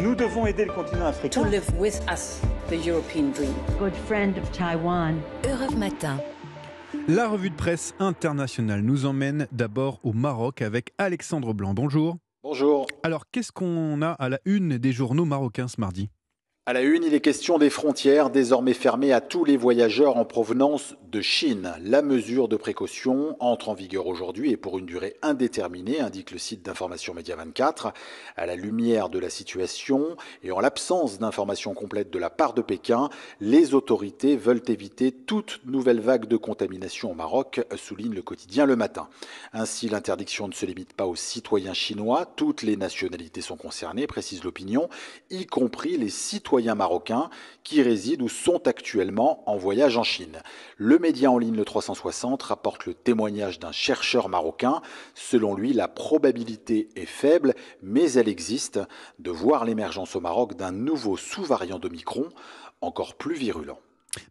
Nous devons aider le continent africain. La revue de presse internationale nous emmène d'abord au Maroc avec Alexandre Blanc. Bonjour. Bonjour. Alors, qu'est-ce qu'on a à la une des journaux marocains ce mardi à la une, il est question des frontières désormais fermées à tous les voyageurs en provenance de Chine. La mesure de précaution entre en vigueur aujourd'hui et pour une durée indéterminée, indique le site d'information Média 24. À la lumière de la situation et en l'absence d'informations complètes de la part de Pékin, les autorités veulent éviter toute nouvelle vague de contamination au Maroc, souligne le quotidien Le Matin. Ainsi, l'interdiction ne se limite pas aux citoyens chinois. Toutes les nationalités sont concernées, précise l'opinion, y compris les citoyens citoyens marocains qui résident ou sont actuellement en voyage en Chine. Le média en ligne Le 360 rapporte le témoignage d'un chercheur marocain. Selon lui, la probabilité est faible, mais elle existe, de voir l'émergence au Maroc d'un nouveau sous-variant de Micron encore plus virulent.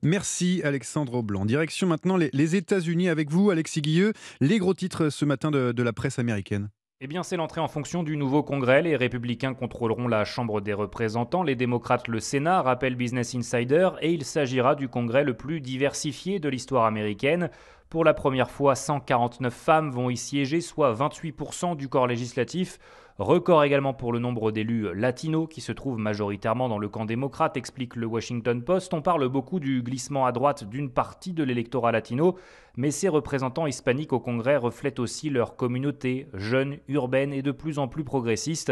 Merci Alexandre Blanc. Direction maintenant les, États-Unis avec vous, Alexis Guilleux. Les gros titres ce matin de la presse américaine. Eh bien, c'est l'entrée en fonction du nouveau Congrès. Les républicains contrôleront la Chambre des représentants, les démocrates le Sénat, rappelle Business Insider, et il s'agira du Congrès le plus diversifié de l'histoire américaine. Pour la première fois, 149 femmes vont y siéger, soit 28% du corps législatif. Record également pour le nombre d'élus latinos qui se trouvent majoritairement dans le camp démocrate, explique le Washington Post. On parle beaucoup du glissement à droite d'une partie de l'électorat latino, mais ces représentants hispaniques au Congrès reflètent aussi leur communauté, jeune, urbaine et de plus en plus progressiste.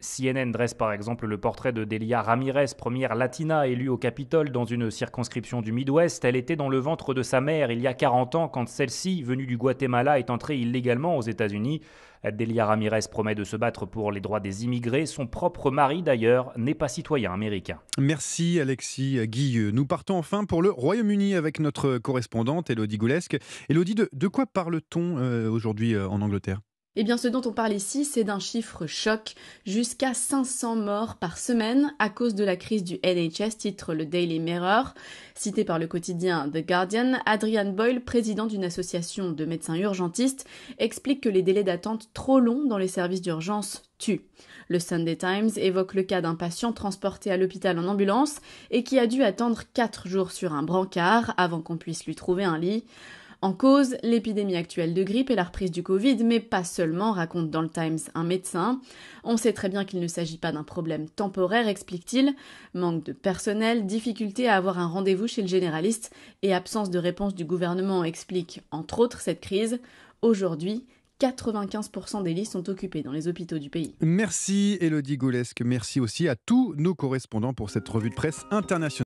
CNN dresse par exemple le portrait de Delia Ramirez, première latina élue au Capitole dans une circonscription du Midwest. Elle était dans le ventre de sa mère il y a 40 ans quand celle-ci, venue du Guatemala, est entrée illégalement aux États-Unis. Delia Ramirez promet de se battre pour les droits des immigrés. Son propre mari, d'ailleurs, n'est pas citoyen américain. Merci Alexis Guilleux. Nous partons enfin pour le Royaume-Uni avec notre correspondante Elodie Goulesque. Elodie, de, de quoi parle-t-on euh, aujourd'hui euh, en Angleterre eh bien, ce dont on parle ici, c'est d'un chiffre choc, jusqu'à 500 morts par semaine à cause de la crise du NHS, titre le Daily Mirror. Cité par le quotidien The Guardian, Adrian Boyle, président d'une association de médecins urgentistes, explique que les délais d'attente trop longs dans les services d'urgence tuent. Le Sunday Times évoque le cas d'un patient transporté à l'hôpital en ambulance et qui a dû attendre 4 jours sur un brancard avant qu'on puisse lui trouver un lit. En cause, l'épidémie actuelle de grippe et la reprise du Covid, mais pas seulement, raconte dans le Times un médecin. On sait très bien qu'il ne s'agit pas d'un problème temporaire, explique-t-il. Manque de personnel, difficulté à avoir un rendez-vous chez le généraliste et absence de réponse du gouvernement expliquent, entre autres, cette crise. Aujourd'hui, 95% des lits sont occupés dans les hôpitaux du pays. Merci Elodie Goulesque, merci aussi à tous nos correspondants pour cette revue de presse internationale.